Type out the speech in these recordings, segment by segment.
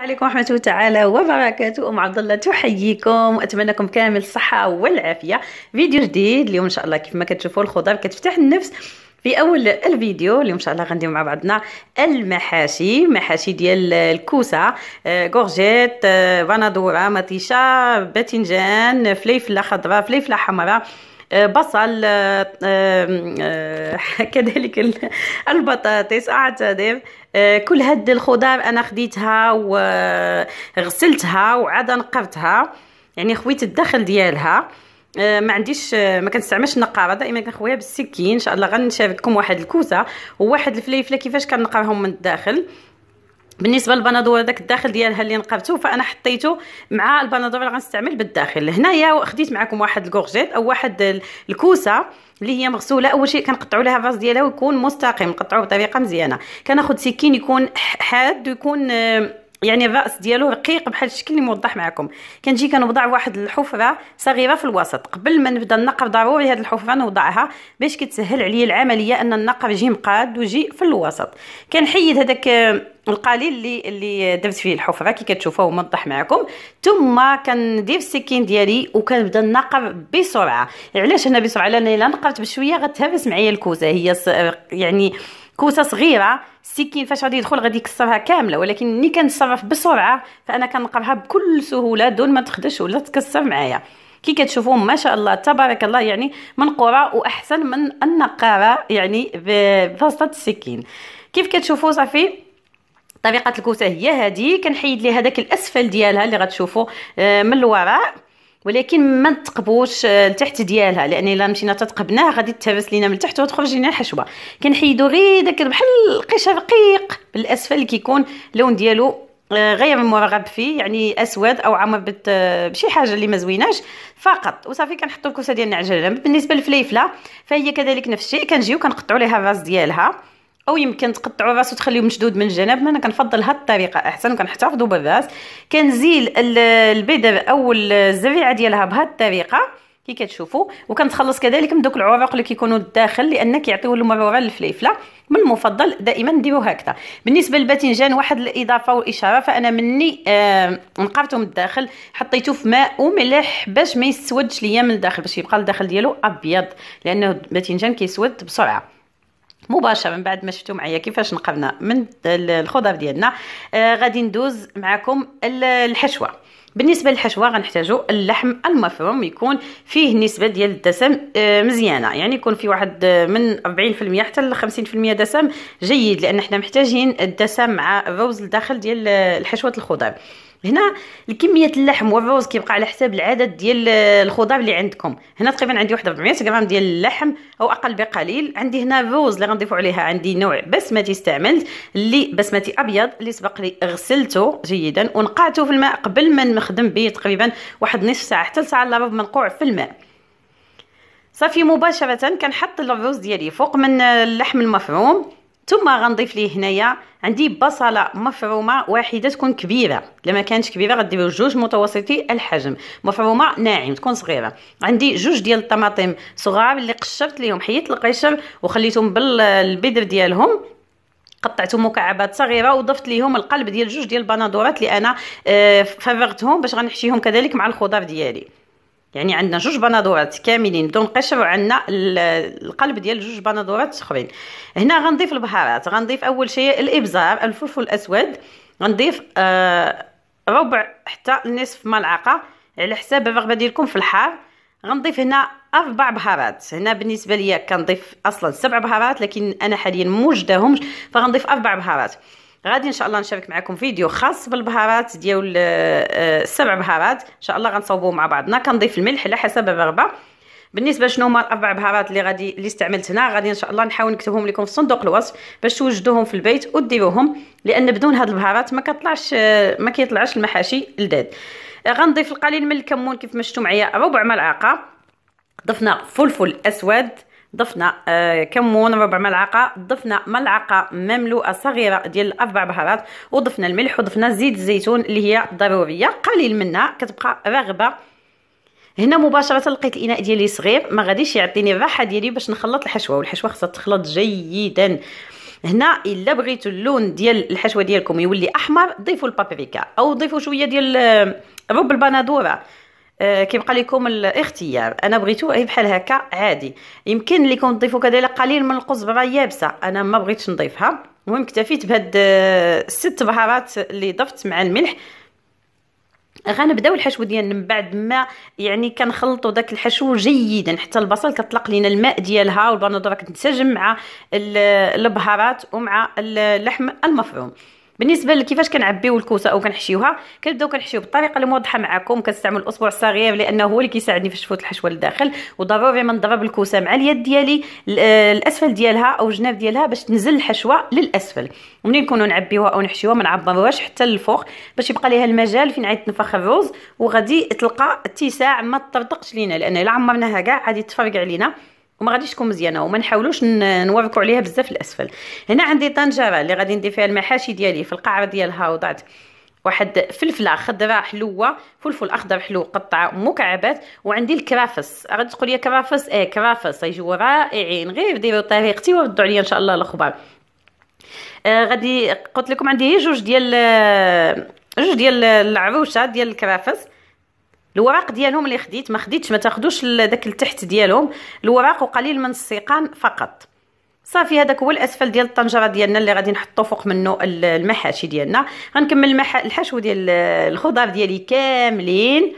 عليكم ورحمة الله تعالى وبركاته أم عبد الله تحييكم لكم كامل الصحة والعافية فيديو جديد اليوم إن شاء الله كيف ما كتشوفوا الخضر كتفتح النفس في اول الفيديو اليوم ان شاء الله غنديو مع بعضنا المحاشي محاشي ديال الكوسه آه، غورجيت آه، بندوره مطيشه باذنجان فليفله خضراء فليفله حمراء آه، بصل آه، آه، كذلك البطاطس اعتذر كل هاد الخضار انا خديتها وغسلتها وعاد نقرتها يعني خويت الداخل ديالها ما عنديش ما كنستعملش النقاره دائما كنخويها بالسكين ان شاء الله غنشارككم واحد الكوسه وواحد الفليفله كيفاش كنقراهم من الداخل بالنسبه للبنادور داك الداخل ديالها اللي نقبته فانا حطيته مع البنادور اللي غنستعمل بالداخل هنايا خديت معكم واحد الكورجيت او واحد الكوسه اللي هي مغسوله اول شيء كنقطعوا لها الراس ديالها ويكون مستقيم نقطعوه بطريقه مزيانه كناخذ سكين يكون حاد ويكون آه، يعني الراس ديالو رقيق بحال الشكل اللي موضح معكم كنجي كنوضع واحد الحفره صغيره في الوسط قبل ما نبدا النقر ضروري هاد الحفره نوضعها باش كتسهل عليا العمليه ان النقر يجي مقاد ويجي في الوسط كنحيد هذاك القليل اللي اللي درت فيه الحفره كي كتشوفوه موضح معكم ثم كندير السكين ديالي وكنبدا النقر بسرعه علاش هنا بسرعه لان الا نقرت بشويه غتهبس معايا الكوزه هي يعني كوسه صغيره السكين فاش غادي يدخل غادي يكسرها كامله ولكن ملي كنصرف بسرعه فانا كنقرها بكل سهوله دون ما تخدش ولا تكسر معايا كي كتشوفوا ما شاء الله تبارك الله يعني منقوره واحسن من النقاره يعني ببساطه السكين كيف كتشوفوا صافي طريقه الكوسه هي هذه كنحيد لي هذاك الاسفل ديالها اللي غتشوفوا آه، من الوراء ولكن ما نتقبوش آه، لتحت ديالها لان الا مشينا تتقبناه غادي تهبس لينا من التحت وتخرج لينا الحشوه كنحيدو غير داك بحال القشر رقيق بالاسفل اللي كيكون اللون ديالو آه، غير مرغب فيه يعني اسود او عامر آه، بشي حاجه اللي ما زويناش فقط وصافي كنحطو الكوسه ديالنا على جنب بالنسبه للفليفله فهي كذلك نفس الشيء كنجيو كنقطعوا ليها الراس ديالها او يمكن تقطعوا الراس وتخليوه مشدود من الجناب انا كنفضل هاد الطريقه احسن وكنحتفظوا بالراس كنزيل البيدر او الزريعه ديالها بهاد الطريقه كي كتشوفوا وكنتخلص كذلك من دوك العروق اللي كيكونوا الداخل لان كيعطيو المروره للفليفله من المفضل دائما نديرو هكذا بالنسبه للباذنجان واحد الاضافه والاشاره فانا مني آه نقرته من الداخل حطيته في ماء وملح باش ما يسودش ليا من الداخل باش يبقى الداخل ديالو ابيض لانه الباذنجان كيسود بسرعه مباشره من بعد ما شفتوا معايا كيفاش نقرنا من الخضر ديالنا آه غادي ندوز معكم الحشوه بالنسبه للحشوه غنحتاجوا اللحم المفروم يكون فيه نسبه ديال الدسم آه، مزيانه يعني يكون فيه واحد آه، من 40% حتى ل 50% دسم جيد لان حنا محتاجين الدسم مع الروز الداخل ديال آه، الحشوه الخضر هنا الكميه اللحم والروز كيبقى على حساب العدد ديال الخضار اللي عندكم هنا تقريبا عندي واحد 400 غرام ديال اللحم او اقل بقليل عندي هنا الروز اللي غنضيفو عليها عندي نوع بسمتي استعملت اللي بسمتي ابيض اللي سبق لي غسلته جيدا ونقعته في الماء قبل ما نخدم به تقريبا واحد نصف ساعه حتى ساعه الا ربع منقوع في الماء صافي مباشره كنحط الرز ديالي فوق من اللحم المفروم ثم غنضيف ليه هنايا عندي بصله مفرومه واحده تكون كبيره لما كانتش كبيره غديروا جوج متوسطي الحجم مفرومه ناعم تكون صغيره عندي جوج ديال الطماطم صغار اللي قشرت ليهم حيت القشر وخليتهم بالبدر ديالهم قطعتهم مكعبات صغيره وضفت ليهم القلب ديال جوج ديال البنادورات اللي انا آه، فرغتهم باش غنحشيهم كذلك مع الخضار ديالي يعني عندنا جوج بنادورات كاملين بدون قشر وعندنا القلب ديال جوج بنادورات سخرين هنا غنضيف البهارات غنضيف اول شيء الابزار الفلفل الاسود غنضيف آه ربع حتى نصف ملعقه على حساب الرغبه ديالكم في الحار غنضيف هنا اربع بهارات هنا بالنسبه ليا كنضيف اصلا سبع بهارات لكن انا حاليا موجدهمش فغنضيف اربع بهارات غادي ان شاء الله نشارك معكم فيديو خاص بالبهارات ديال آه، آه، السبع بهارات ان شاء الله غنصاوبوه مع بعضنا كنضيف الملح على حسب الرغبه بالنسبه شنو هما الاربع بهارات اللي غادي اللي استعملت هنا غادي ان شاء الله نحاول نكتبهم لكم في صندوق الوصف باش توجدوهم في البيت وديروهم لان بدون هاد البهارات ما كطلعش آه، ما كيطلعش المحاشي لذاد غنضيف القليل من الكمون كيف ما شفتوا معايا ربع ملعقه ضفنا فلفل اسود ضفنا آه، كمون ربع ملعقه ضفنا ملعقه مملوءه صغيره ديال اربع بهارات وضفنا الملح وضفنا زيت الزيتون اللي هي ضروريه قليل منها كتبقى رغبه هنا مباشره لقيت الاناء ديالي صغير ما غاديش يعطيني الراحه ديالي باش نخلط الحشوه والحشوه خاصها تخلط جيدا هنا الا بغيتوا اللون ديال الحشوه ديالكم يولي احمر ضيفوا البابريكا او ضيفوا شويه ديال آه، رب البندوره آه، كيبقى لكم الاختيار انا بغيتو غير بحال هكا عادي يمكن لكم تضيفوا كذلك قليل من القزبره يابسه انا ما بغيتش نضيفها المهم اكتفيت بهاد الست آه، بهارات اللي ضفت مع الملح غنبداو الحشو ديالنا من بعد ما يعني كنخلطوا داك الحشو جيدا حتى البصل كطلق لينا الماء ديالها والبندوره كتنسجم مع البهارات ومع اللحم المفروم بالنسبه لكيفاش كنعبيو الكوسه او كنحشيوها كنبداو كنحشيو بالطريقه اللي موضحه معكم كنستعمل الاصبع الصغير لانه هو اللي كيساعدني فاش فوت الحشوه لداخل وضروري ما نضرب الكوسه مع اليد ديالي الاسفل ديالها او الجناب ديالها باش تنزل الحشوه للاسفل ومنين نكونوا نعبيوها او نحشيوها ما نعبروهاش حتى للفوق باش يبقى ليها المجال فين عاد تنفخ الروز وغادي تلقى اتساع ما تطرطقش لينا لان الا عمرناها كاع غادي تفرقع لينا وما غاديش تكون مزيانه وما نحاولوش نوافقوا عليها بزاف الاسفل هنا عندي طنجره اللي غادي ندير فيها المحاشي ديالي في القاعره ديالها وضعت واحد فلفله خضراء حلوه فلفل اخضر حلو قطع مكعبات وعندي الكرافس غادي تقول لي كرافس ايه كرافس يجوا رائعين غير ديروا طريقتي وردوا عليا ان شاء الله الاخبار آه غادي قلت لكم عندي جوج ديال آه، جوج ديال العروشه ديال الكرافس الوراق ديالهم اللي خديت ما خديتش ما تاخدوش داك التحت ديالهم الوراق وقليل من السيقان فقط صافي هذاك هو الاسفل ديال الطنجره ديالنا اللي غادي نحطو فوق منه المحاشي ديالنا غنكمل المح... الحشو ديال الخضر ديالي كاملين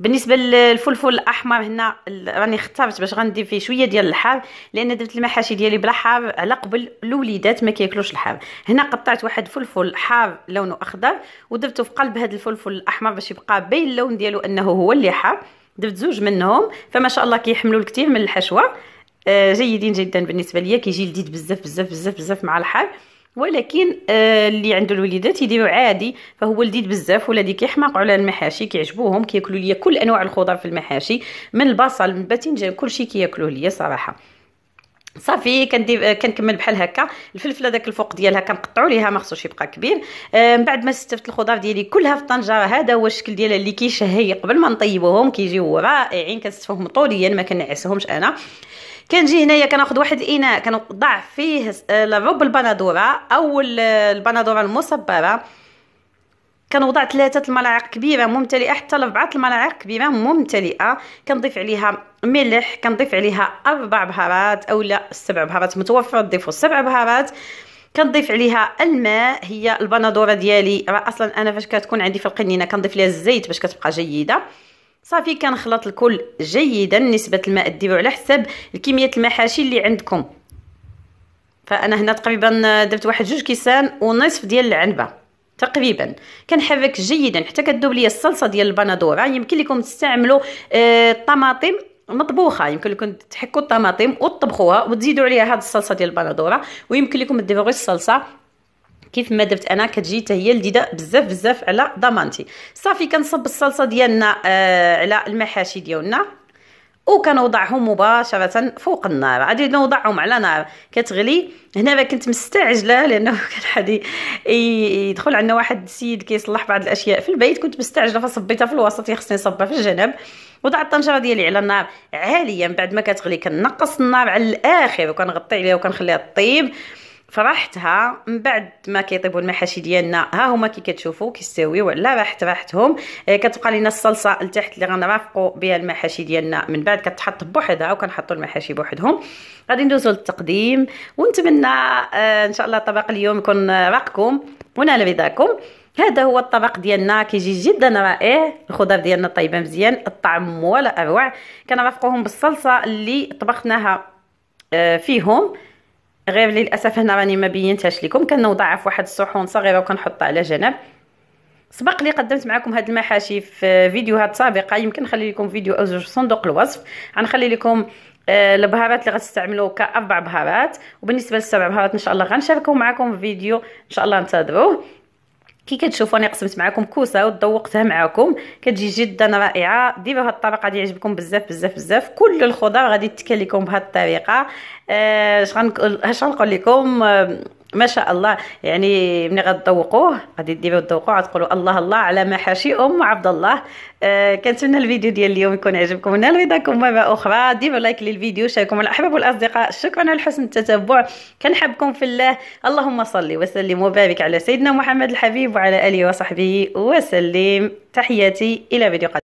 بالنسبه للفلفل الاحمر هنا راني اختارت باش غندير فيه شويه ديال الحار لان درت المحاشي ديالي بلا حار على قبل الوليدات ما كياكلوش الحار هنا قطعت واحد فلفل حار لونه اخضر ودرته في قلب هذا الفلفل الاحمر باش يبقى باين اللون ديالو انه هو اللي حار درت زوج منهم فما شاء الله كيحملوا الكثير من الحشوه آه، جيدين جدا بالنسبه ليا كيجي لذيذ بزاف بزاف بزاف بزاف مع الحار ولكن آه اللي عنده الوليدات يديروا عادي فهو لذيذ بزاف ولادي كيحماق على المحاشي كيعجبوهم كياكلوا ليا كل انواع الخضر في المحاشي من البصل من الباذنجان كلشي كياكلوه ليا صراحه صافي كندير آه، كنكمل بحال هكا الفلفله داك الفوق ديالها كنقطعوا ليها ما خصوش يبقى كبير آه، من بعد ما استفت الخضار ديالي كلها في الطنجره هذا هو الشكل ديالها اللي كيشهي قبل ما نطيبوهم كيجيو رائعين كنستفهم طوليا ما كنعسهمش انا كنجي هنايا كناخذ واحد الاناء كنوضع فيه العب آه، البندوره او آه، البندوره المصبره كنوضع ثلاثه الملاعق كبيره ممتلئه حتى لربعه الملاعق كبيره ممتلئه كنضيف عليها ملح كنضيف عليها اربع بهارات او لا سبع بهارات متوفر تضيفوا سبع بهارات كنضيف عليها الماء هي البندوره ديالي راه اصلا انا فاش كتكون عندي في القنينه كنضيف ليها الزيت باش كتبقى جيده صافي كنخلط الكل جيدا نسبه الماء ديروا على حساب كميه المحاشي اللي عندكم فانا هنا تقريبا درت واحد جوج كيسان ونصف ديال العنبه تقريبا كنحرك جيدا حتى كدوب ليا الصلصه ديال البندوره يمكن لكم تستعملوا الطماطم آه، مطبوخه يمكن لكم تحكوا الطماطم وتطبخوها وتزيدوا عليها هذه الصلصه ديال البندوره ويمكن لكم ديروا غير الصلصه كيف ما درت انا كتجي حتى هي لذيذه بزاف بزاف على ضمانتي صافي كنصب الصلصه ديالنا آه على المحاشي ديالنا وكنوضعهم مباشره فوق النار غادي نوضعهم على نار كتغلي هنا ما كنت مستعجله لانه كان حد يدخل عندنا واحد السيد كيصلح بعض الاشياء في البيت كنت مستعجله فصبيتها في الوسط خصني نصبها في الجنب وضعت الطنجره ديالي على النار عاليه من بعد ما كتغلي كنقص النار على الاخر وكنغطي عليها وكنخليها طيب فرحتها من بعد ما كيطيبوا المحاشي ديالنا ها هما كي كتشوفوا كيستويو على راحت راحتهم آه، كتبقى لينا الصلصه لتحت اللي غنرافقوا بها المحاشي ديالنا من بعد كتحط بوحدها وكنحطوا المحاشي بوحدهم غادي ندوزو للتقديم ونتمنى آه، ان شاء الله طبق اليوم يكون راقكم ونال رضاكم هذا هو الطبق ديالنا كيجي جدا رائع الخضر ديالنا طايبه مزيان الطعم ولا اروع كنرافقوهم بالصلصه اللي طبخناها آه، فيهم غير للاسف هنا راني ما بينتهاش لكم كنوضعها في واحد الصحون صغيره وكنحطها على جنب سبق لي قدمت معكم هاد المحاشي في فيديوهات سابقه يمكن نخلي لكم فيديو او زوج في صندوق الوصف غنخلي لكم آه، البهارات اللي غتستعملوا كاربع بهارات وبالنسبه للسبع بهارات ان شاء الله غنشاركهم معكم فيديو ان شاء الله انتظروه كي كتشوفوا انا قسمت معكم كوسه وذوقتها معكم كتجي جدا رائعه ديما هاد الطبقه غادي يعجبكم بزاف بزاف بزاف كل الخضر غادي تكلكم بهاد الطريقه اش آه غنقول لكم آه ما شاء الله يعني ملي غتذوقوه غادي ديروا تذوقوه غتقولوا الله الله على ما حاشي ام عبد الله آه كنتمنى الفيديو ديال اليوم يكون عجبكم نال رضاكم مره اخرى ديروا لايك للفيديو شاركوا مع الاحباب والاصدقاء شكرا على حسن التتبع كنحبكم في الله اللهم صل وسلم وبارك على سيدنا محمد الحبيب وعلى اله وصحبه وسلم تحياتي الى فيديو قادم